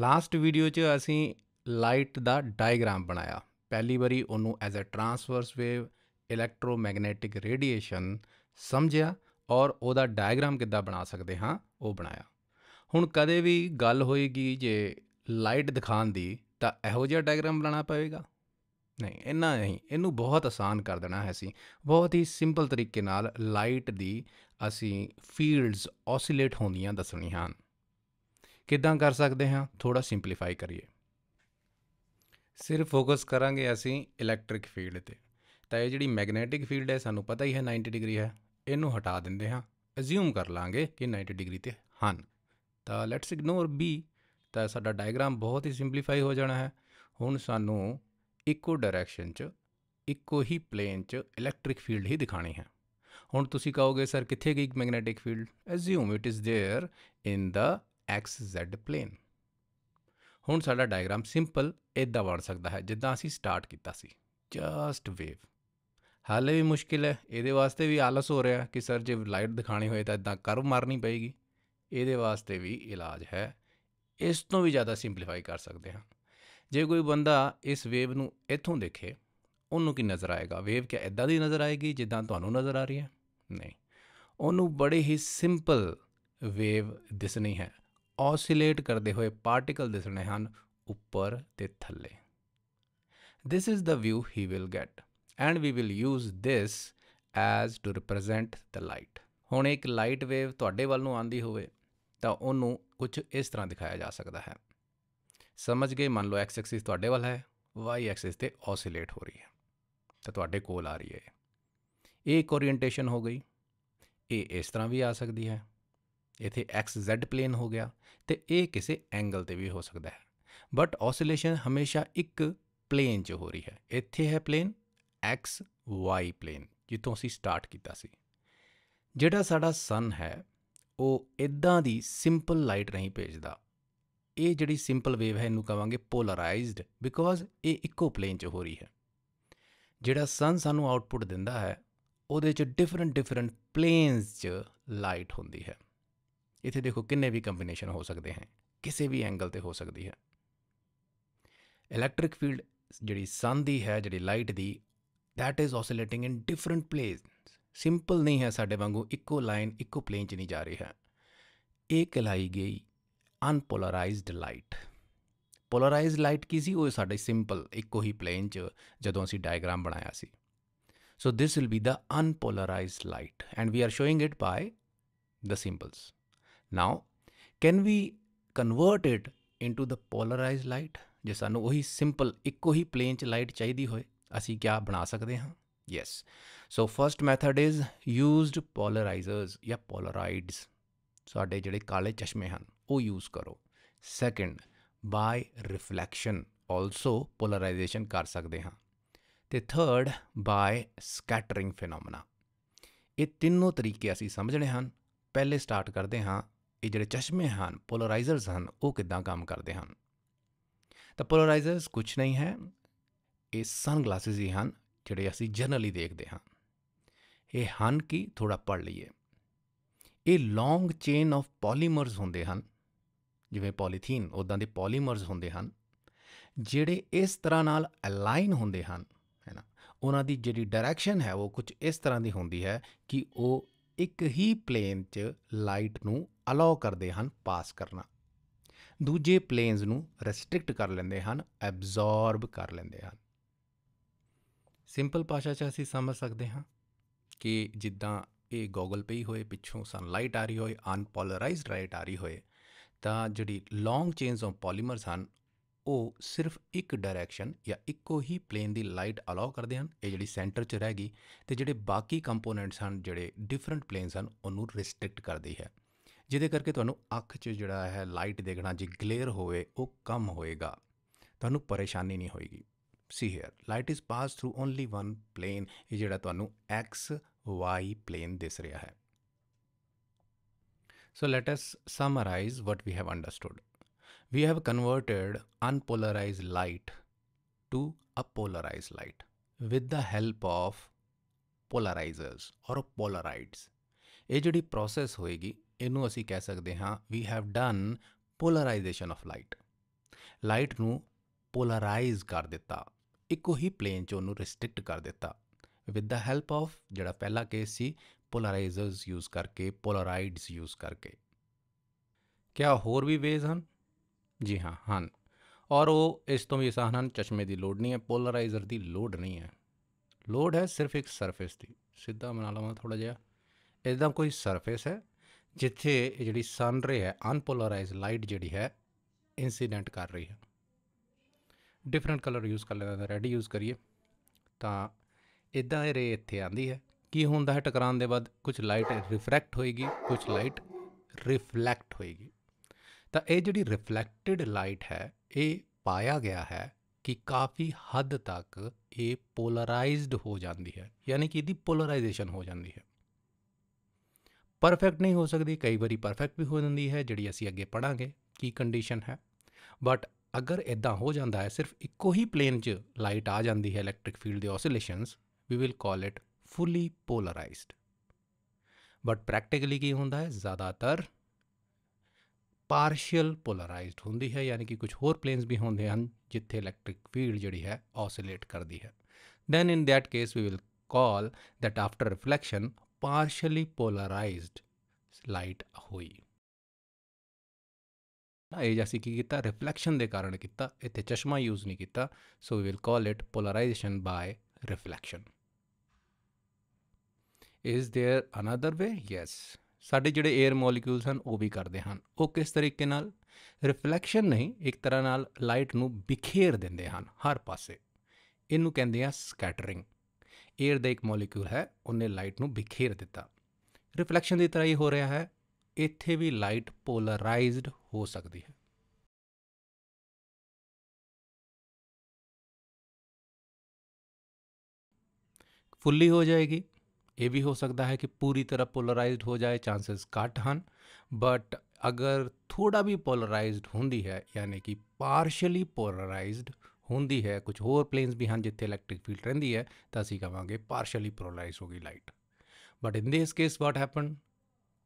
Last video 'ਚ ਅਸੀਂ light ਦਾ diagram ਬਣਾਇਆ ਪਹਿਲੀ ਵਾਰੀ ਉਹਨੂੰ as a transverse wave electromagnetic radiation ਸਮਝਿਆ ਔਰ ਉਹਦਾ ਡਾਇਗਰਾਮ ਕਿੱਦਾਂ ਬਣਾ ਸਕਦੇ ਹਾਂ ਉਹ ਬਣਾਇਆ ਹੁਣ ਕਦੇ ਵੀ ਗੱਲ ਹੋਏਗੀ ਜੇ ਲਾਈਟ ਦਿਖਾਣ ਦੀ ਤਾਂ ਇਹੋ ਜਿਹਾ ਡਾਇਗਰਾਮ ਬਣਾਉਣਾ ਪਵੇਗਾ ਨਹੀਂ ਇੰਨਾ ਨਹੀਂ ਇਹਨੂੰ ਬਹੁਤ ਆਸਾਨ ਕਰ ਦੇਣਾ ਹੈ ਅਸੀਂ ਬਹੁਤ ਹੀ ਸਿੰਪਲ ਤਰੀਕੇ ਨਾਲ ਲਾਈਟ ਦੀ ਅਸੀਂ ਫੀਲਡਸ ਆਸਿਲੇਟ ਹੁੰਦੀਆਂ ਦੱਸਣੀਆਂ ਹਨ ਕਿੱਦਾਂ ਕਰ ਸਕਦੇ ਹਾਂ ਥੋੜਾ ਸਿੰਪਲੀਫਾਈ ਕਰੀਏ ਸਿਰਫ ਫੋਕਸ ਕਰਾਂਗੇ ਅਸੀਂ ਇਲੈਕਟ੍ਰਿਕ ਫੀਲਡ ਤੇ ਤਾਂ ਇਹ ਜਿਹੜੀ ਮੈਗਨੈਟਿਕ ਫੀਲਡ ਹੈ ਸਾਨੂੰ ਪਤਾ ਹੀ ਹੈ 90 ਡਿਗਰੀ ਹੈ ਇਹਨੂੰ ਹਟਾ ਦਿੰਦੇ ਹਾਂ ਅਸਿਊਮ ਕਰ ਲਾਂਗੇ ਕਿ 90 ਡਿਗਰੀ ਤੇ ਹਨ ਤਾਂ ਲੈਟਸ ਇਗਨੋਰ ਬੀ ਤਾਂ ਸਾਡਾ ਡਾਇਗਰਾਮ ਬਹੁਤ ਹੀ ਸਿੰਪਲੀਫਾਈ ਹੋ ਜਾਣਾ ਹੈ ਹੁਣ ਸਾਨੂੰ ਇੱਕੋ ਡਾਇਰੈਕਸ਼ਨ 'ਚ ਇੱਕੋ ਹੀ ਪਲੇਨ 'ਚ ਇਲੈਕਟ੍ਰਿਕ ਫੀਲਡ ਹੀ ਦਿਖਾਣੀ ਹੈ ਹੁਣ ਤੁਸੀਂ ਕਹੋਗੇ ਸਰ ਕਿੱਥੇ ਗਈ magnetic field assume it is there in the xz plane ਹੁਣ ਸਾਡਾ ਡਾਇਗਰਾਮ ਸਿੰਪਲ ਇਦਾਂ ਬਣ ਸਕਦਾ ਹੈ ਜਿੱਦਾਂ ਅਸੀਂ ਸਟਾਰਟ ਕੀਤਾ ਸੀ ਜਸਟ ਵੇਵ ਹਾਲੇ ਵੀ ਮੁਸ਼ਕਿਲ ਹੈ ਇਹਦੇ ਵਾਸਤੇ ਵੀ ਆਲਸ ਹੋ ਰਿਹਾ ਕਿ ਸਰ ਜੇ ਲਾਈਟ ਦਿਖਾਣੀ ਹੋਏ ਤਾਂ ਇਦਾਂ ਕਰਵ ਮਾਰਨੀ ਪਏਗੀ ਇਹਦੇ ਵਾਸਤੇ ਵੀ ਇਲਾਜ ਹੈ ਇਸ ਤੋਂ ਵੀ ਜ਼ਿਆਦਾ ਸਿੰਪਲੀਫਾਈ ਕਰ ਸਕਦੇ ਹਾਂ ਜੇ ਕੋਈ ਬੰਦਾ ਇਸ ਵੇਵ ਨੂੰ ਇੱਥੋਂ ਦੇਖੇ ਉਹਨੂੰ ਕੀ ਨਜ਼ਰ ਆਏਗਾ ਵੇਵ ਕਿ ਇਦਾਂ ਦੀ ਨਜ਼ਰ ਆਏਗੀ ਜਿੱਦਾਂ ਤੁਹਾਨੂੰ ਨਜ਼ਰ ਆ ਰਹੀ ਹੈ ਨਹੀਂ ਉਹਨੂੰ ਬੜੇ ਹੀ ਸਿੰਪਲ ਵੇਵ ਦਿਸਣੀ ਹੈ ਆਸਿਲੇਟ ਕਰਦੇ ਹੋਏ ਪਾਰਟੀਕਲ ਦਿਸਣੇ ਹਨ ਉੱਪਰ ਤੇ ਥੱਲੇ this is the view he will get and we will use this as to represent the light ਹੁਣ ਇੱਕ ਲਾਈਟ ਵੇਵ ਤੁਹਾਡੇ ਵੱਲ ਨੂੰ ਆਂਦੀ ਹੋਵੇ ਤਾਂ ਉਹਨੂੰ ਕੁਝ ਇਸ ਤਰ੍ਹਾਂ ਦਿਖਾਇਆ ਜਾ ਸਕਦਾ ਹੈ ਸਮਝ ਗਏ ਮੰਨ ਲਓ x ਐਕਸਿਸ ਤੁਹਾਡੇ ਵੱਲ ਹੈ y ਐਕਸਿਸ ਤੇ ਆਸਿਲੇਟ ਹੋ ਰਹੀ ਹੈ ਤਾਂ ਤੁਹਾਡੇ ਕੋਲ ਆ ਰਹੀ ਹੈ ਇਹ ਇੱਕ ਓਰੀਐਂਟੇਸ਼ਨ ਹੋ ਗਈ ਇਹ ਇਸ ਤਰ੍ਹਾਂ ਵੀ ਆ ਸਕਦੀ ਹੈ ਇਥੇ xz ਪਲੇਨ ਹੋ ਗਿਆ ਤੇ ਇਹ ਕਿਸੇ ਐਂਗਲ ਤੇ ਵੀ ਹੋ ਸਕਦਾ ਹੈ ਬਟ ਆਸਿਲੇਸ਼ਨ ਹਮੇਸ਼ਾ ਇੱਕ ਪਲੇਨ 'ਚ ਹੋ ਰਹੀ ਹੈ ਇੱਥੇ ਹੈ ਪਲੇਨ x y ਪਲੇਨ ਜਿੱਥੋਂ ਅਸੀਂ ਸਟਾਰਟ ਕੀਤਾ ਸੀ ਜਿਹੜਾ ਸਾਡਾ ਸਨ ਹੈ ਉਹ ਇਦਾਂ ਦੀ ਸਿੰਪਲ ਲਾਈਟ ਨਹੀਂ ਭੇਜਦਾ ਇਹ ਜਿਹੜੀ ਸਿੰਪਲ ਵੇਵ ਹੈ ਇਹਨੂੰ ਕਵਾਂਗੇ ਪੋਲਰਾਈਜ਼ਡ ਬਿਕੋਜ਼ ਇਹ ਇੱਕੋ ਪਲੇਨ 'ਚ ਹੋ ਰਹੀ ਹੈ ਜਿਹੜਾ ਸਨ ਸਾਨੂੰ ਆਉਟਪੁੱਟ ਦਿੰਦਾ ਹੈ ਉਹਦੇ 'ਚ ਡਿਫਰੈਂਟ ਡਿਫਰੈਂਟ ਪਲੇਨਸ 'ਚ ਲਾਈਟ ਹੁੰਦੀ ਹੈ ਇੱਥੇ ਦੇਖੋ ਕਿੰਨੇ ਵੀ ਕੰਬੀਨੇਸ਼ਨ ਹੋ ਸਕਦੇ ਹਨ ਕਿਸੇ ਵੀ ਐਂਗਲ ਤੇ ਹੋ ਸਕਦੀ ਹੈ ਇਲੈਕਟ੍ਰਿਕ ਫੀਲਡ ਜਿਹੜੀ ਸਨ ਦੀ ਹੈ ਜਿਹੜੀ ਲਾਈਟ ਦੀ that is oscillating in different place simple ਨਹੀਂ ਹੈ ਸਾਡੇ ਵਾਂਗੂ ਇੱਕੋ ਲਾਈਨ ਇੱਕੋ ਪਲੇਨ 'ਚ ਨਹੀਂ ਜਾ ਰਹੀ ਹੈ ਇਹ ਕਿਲਾਈ ਗਈ ਅਨਪੋਲਰਾਈਜ਼ਡ ਲਾਈਟ ਪੋਲਰਾਈਜ਼ਡ ਲਾਈਟ ਕੀ ਸੀ ਉਹ ਸਾਡੇ ਸਿੰਪਲ ਇੱਕੋ ਹੀ ਪਲੇਨ 'ਚ ਜਦੋਂ ਅਸੀਂ ਡਾਇਗਰਾਮ ਬਣਾਇਆ ਸੀ so this will be the unpolarized light and we are showing it by the symbols now can we convert it into the polarized light ਜੇ ਸਾਨੂੰ ਉਹੀ ਸਿੰਪਲ ਇੱਕੋ ਹੀ ਪਲੇਨ ਚ ਲਾਈਟ ਚਾਹੀਦੀ ਹੋਏ ਅਸੀਂ ਕੀ ਬਣਾ ਸਕਦੇ ਹਾਂ yes so first method is used polarizers ਜਾਂ ਪੋਲਰਾਈਡਸ ਸਾਡੇ ਜਿਹੜੇ ਕਾਲੇ ਚਸ਼ਮੇ ਹਨ ਉਹ ਯੂਜ਼ ਕਰੋ second by reflection also polarization ਕਰ ਸਕਦੇ ਹਾਂ ਤੇ ਥਰਡ ਬਾਈ ਸਕੈਟਰਿੰਗ ਫੀਨੋਮਨਾ ਇਹ ਤਿੰਨੋਂ ਤਰੀਕੇ ਅਸੀਂ ਸਮਝਣੇ ਹਨ ਪਹਿਲੇ ਸਟਾਰਟ ਕਰਦੇ ਹਾਂ ਇਹ ਜਿਹੜੇ ਚਸ਼ਮੇ ਹਨ ਪੋਲਰਾਈਜ਼ਰਸ ਹਨ ਉਹ ਕਿਦਾਂ ਕੰਮ ਕਰਦੇ ਹਨ ਤਾਂ ਪੋਲਰਾਈਜ਼ਰਸ ਕੁਝ ਨਹੀਂ ਹੈ ਇਹ ਸਨ ਹੀ ਹਨ ਜਿਹੜੇ ਅਸੀਂ ਜਨਰਲੀ ਦੇਖਦੇ ਹਾਂ ਇਹ ਹਨ ਕੀ ਥੋੜਾ ਪੜ ਲਈਏ ਇਹ ਲੌਂਗ ਚੇਨ ਆਫ ਪੋਲੀਮਰਸ ਹੁੰਦੇ ਹਨ ਜਿਵੇਂ ਪੋਲੀਥੀਨ ਉਦਾਂ ਦੇ ਪੋਲੀਮਰਸ ਹੁੰਦੇ ਹਨ ਜਿਹੜੇ ਇਸ ਤਰ੍ਹਾਂ ਨਾਲ ਅਲਾਈਨ ਹੁੰਦੇ ਹਨ ਹੈਨਾ ਉਹਨਾਂ ਦੀ ਜਿਹੜੀ ਡਾਇਰੈਕਸ਼ਨ ਹੈ ਉਹ ਕੁਝ ਇਸ ਤਰ੍ਹਾਂ ਦੀ ਹੁੰਦੀ ਹੈ ਕਿ ਉਹ ਇੱਕ ਹੀ ਪਲੇਨ 'ਚ ਲਾਈਟ ਨੂੰ ਅਲਾਉ ਕਰਦੇ ਹਨ ਪਾਸ ਕਰਨਾ ਦੂਜੇ ਪਲੇਨਸ ਨੂੰ ਰੈਸਟ੍ਰਿਕਟ ਕਰ ਲੈਂਦੇ ਹਨ ਐਬਜ਼ੌਰਬ ਕਰ ਲੈਂਦੇ ਹਨ ਸਿੰਪਲ ਭਾਸ਼ਾ 'ਚ ਅਸੀਂ ਸਮਝ ਸਕਦੇ ਹਾਂ ਕਿ ਜਿੱਦਾਂ ਇਹ ਗੋਗਲ ਪਈ ਹੋਏ ਪਿੱਛੋਂ ਸਨਲਾਈਟ ਆ ਰਹੀ ਹੋਏ ਅਨਪੋਲਰਾਈਜ਼ਡ ਰਾਈਟ ਆ ਰਹੀ ਹੋਏ ਤਾਂ ਜਿਹੜੀ ਲੌਂਗ ਚੇਨਸ ਆਫ ਪੋਲੀਮਰਸ ਹਨ ਉਹ ਸਿਰਫ ਇੱਕ ਡਾਇਰੈਕਸ਼ਨ ਜਾਂ ਇੱਕੋ ਹੀ ਪਲੇਨ ਦੀ ਲਾਈਟ ਅਲਾਉ ਕਰਦੇ ਹਨ ਇਹ ਜਿਹੜੀ ਸੈਂਟਰ 'ਚ ਰਹਿ ਗਈ ਤੇ ਜਿਹੜੇ ਬਾਕੀ ਕੰਪੋਨੈਂਟਸ ਹਨ ਜਿਹੜੇ ਡਿਫਰੈਂਟ ਪਲੇਨਸ ਹਨ ਉਹਨੂੰ ਰਿਸਟ੍ਰਿਕਟ ਕਰਦੀ ਹੈ ਜਿਹਦੇ ਕਰਕੇ ਤੁਹਾਨੂੰ ਅੱਖ 'ਚ ਜਿਹੜਾ ਹੈ ਲਾਈਟ ਦੇਖਣਾ ਜੀ ਗਲੇਅਰ ਹੋਵੇ ਉਹ ਕਮ ਹੋਏਗਾ ਤੁਹਾਨੂੰ ਪਰੇਸ਼ਾਨੀ ਨਹੀਂ ਹੋਏਗੀ see here light is pass through only one plane ਇਹ ਜਿਹੜਾ ਤੁਹਾਨੂੰ ਐਕਸ ਵਾਈ ਪਲੇਨ ਦਿਸ ਰਿਹਾ ਹੈ so let us summarize what we have understood we have converted unpolarized light to a polarized light with the help of polarizers or polarides ਇਹ ਜਿਹੜੀ process ਹੋਏਗੀ ਇਹਨੂੰ ਅਸੀਂ ਕਹਿ ਸਕਦੇ ਹਾਂ we have done polarization of light light ਨੂੰ polarize ਕਰ ਦਿੱਤਾ ਇੱਕੋ ਹੀ ਪਲੇਨ 'ਚ ਉਹਨੂੰ ਰਿਸਟ੍ਰਿਕਟ ਕਰ ਦਿੱਤਾ ਵਿਦ ਦਾ ਹੈਲਪ ਆਫ ਜਿਹੜਾ ਪਹਿਲਾ ਕੇਸ ਸੀ ਪੋਲਰਾਈਜ਼ਰਸ ਯੂਜ਼ ਕਰਕੇ ਪੋਲਰਾਈਡਸ ਯੂਜ਼ ਕਰਕੇ ਕਿਆ ਹੋਰ ਵੀ ਵੇਜ਼ ਹਨ ਜੀ ਹਾਂ ਹਨ ਔਰ ਉਹ ਇਸ ਤੋਂ ਵੀ ਆਸਾਨ ਹਨ ਚਸ਼ਮੇ ਦੀ ਲੋਡ ਨਹੀਂ ਹੈ ਪੋਲਰਾਈਜ਼ਰ ਦੀ ਲੋਡ ਨਹੀਂ ਹੈ ਲੋਡ ਹੈ ਸਿਰਫ ਇੱਕ ਸਰਫੇਸ ਦੀ ਸਿੱਧਾ ਬਣਾ ਲਵਾਂ ਥੋੜਾ ਜਿਹਾ ਇਦਾਂ ਕੋਈ ਸਰਫੇਸ ਹੈ ਜਿੱਥੇ ਜਿਹੜੀ ਸਨ ਰੇ ਹੈ ਅਨਪੋਲਰਾਈਜ਼ ਲਾਈਟ ਜਿਹੜੀ ਹੈ ਇਨਸੀਡੈਂਟ ਕਰ ਰਹੀ ਹੈ ਡਿਫਰੈਂਟ ਕਲਰ ਯੂਜ਼ ਕਰ ਲੈਂਦਾ ਰੈਡ ਯੂਜ਼ ਕਰੀਏ ਤਾਂ ਇਦਾਂ ਇਹ ਰੇ ਇੱਥੇ ਆਂਦੀ ਹੈ ਕੀ ਹੁੰਦਾ ਹੈ ਟਕਰਾਉਣ ਦੇ ਬਾਅਦ ਕੁਝ ਲਾਈਟ ਰਿਫਰੈਕਟ ਹੋਏਗੀ ਕੁਝ ਲਾਈਟ ਰਿਫਲੈਕਟ ਹੋਏਗੀ ਤਾਂ ਇਹ ਜਿਹੜੀ ਰਿਫਲੈਕਟਿਡ ਲਾਈਟ ਹੈ ਇਹ ਪਾਇਆ ਗਿਆ ਹੈ ਕਿ ਕਾਫੀ ਹੱਦ ਤੱਕ ਇਹ ਪੋਲਰਾਈਜ਼ਡ ਹੋ ਜਾਂਦੀ ਹੈ ਯਾਨੀ ਕਿ ਇਹਦੀ ਪੋਲਰਾਈਜੇਸ਼ਨ ਹੋ ਜਾਂਦੀ ਹੈ ਪਰਫੈਕਟ ਨਹੀਂ ਹੋ ਸਕਦੀ ਕਈ ਵਾਰੀ ਪਰਫੈਕਟ ਵੀ ਹੋ ਜਾਂਦੀ ਹੈ ਜਿਹੜੀ ਅਸੀਂ ਅੱਗੇ ਪੜਾਂਗੇ ਕੀ ਕੰਡੀਸ਼ਨ ਹੈ ਬਟ ਅਗਰ ਇਦਾਂ ਹੋ ਜਾਂਦਾ ਹੈ ਸਿਰਫ ਇੱਕੋ ਹੀ ਪਲੇਨ 'ਚ ਲਾਈਟ ਆ ਜਾਂਦੀ ਹੈ ਇਲੈਕਟ੍ਰਿਕ ਫੀਲਡ ਦੇ oscillations we will call it fully polarized but practically ਕੀ ਹੁੰਦਾ ਹੈ ਜ਼ਿਆਦਾਤਰ ਪਾਰਸ਼ੀਅਲ ਪੋਲਰਾਈਜ਼ਡ ਹੁੰਦੀ ਹੈ ਯਾਨੀ ਕਿ ਕੁਝ ਹੋਰ ਪਲੇਨਸ ਵੀ ਹੁੰਦੇ ਹਨ ਜਿੱਥੇ ਇਲੈਕਟ੍ਰਿਕ ਫੀਲਡ ਜਿਹੜੀ ਹੈ ਆਸਿਲੇਟ ਕਰਦੀ ਹੈ then in that case we will call that after reflection partially polarized light ਹੋਈ ਇਹ ਜਿਹਾ ਕੀ ਕੀਤਾ ਰਿਫਲੈਕਸ਼ਨ ਦੇ ਕਾਰਨ ਕੀਤਾ ਇੱਥੇ ਚਸ਼ਮਾ ਯੂਜ਼ ਨਹੀਂ ਕੀਤਾ so we will call it polarization by reflection is there another way yes ਸਾਡੇ ਜਿਹੜੇ 에ਅਰ ਮੋਲੀਕਿਊਲਸ ਹਨ ਉਹ ਵੀ ਕਰਦੇ ਹਨ ਉਹ ਕਿਸ ਤਰੀਕੇ ਨਾਲ ਰਿਫਲੈਕਸ਼ਨ ਨਹੀਂ ਇੱਕ ਤਰ੍ਹਾਂ ਨਾਲ ਲਾਈਟ ਨੂੰ ਬਿਖੇਰ ਦਿੰਦੇ ਹਨ ਹਰ ਪਾਸੇ ਇਹਨੂੰ ਕਹਿੰਦੇ ਆ ਸਕੈਟਰਿੰਗ 에ਅਰ ਦਾ ਇੱਕ ਮੋਲੀਕਿਊਲ ਹੈ ਉਹਨੇ ਲਾਈਟ ਨੂੰ ਬਿਖੇਰ ਦਿੱਤਾ ਰਿਫਲੈਕਸ਼ਨ ਦੀ ਤਰ੍ਹਾਂ ਹੀ ਹੋ ਰਿਹਾ ਹੈ ਇੱਥੇ ਵੀ ਲਾਈਟ ਪੋਲਰਾਈਜ਼ਡ ਹੋ ਸਕਦੀ ਹੈ ਫੁੱਲੀ ਹੋ ਜਾਏਗੀ ਇਹ ਵੀ ਹੋ ਸਕਦਾ ਹੈ ਕਿ ਪੂਰੀ ਤਰ੍ਹਾਂ ਪੋਲਰਾਈਜ਼ਡ ਹੋ ਜਾਏ ਚਾਂਸਸ ਘੱਟ ਹਨ ਬਟ ਅਗਰ ਥੋੜਾ ਵੀ ਪੋਲਰਾਈਜ਼ਡ ਹੁੰਦੀ ਹੈ ਯਾਨੀ ਕਿ ਪਾਰਸ਼ਲੀ ਪੋਲਰਾਈਜ਼ਡ ਹੁੰਦੀ ਹੈ ਕੁਝ ਹੋਰ ਪਲੇਨਸ ਵੀ ਹਨ ਜਿੱਥੇ ਇਲੈਕਟ੍ਰਿਕ ਫੀਲਡ ਰਹਿੰਦੀ ਹੈ ਤਾਂ ਅਸੀਂ ਕਹਾਂਗੇ ਪਾਰਸ਼ਲੀ ਪੋਲਰਾਈਜ਼ ਹੋ ਗਈ light but in this case what happen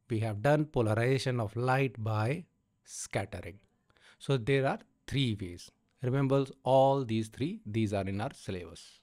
we have done polarization of light by scattering so there are 3 ways. Remember all these 3 these are in our syllabus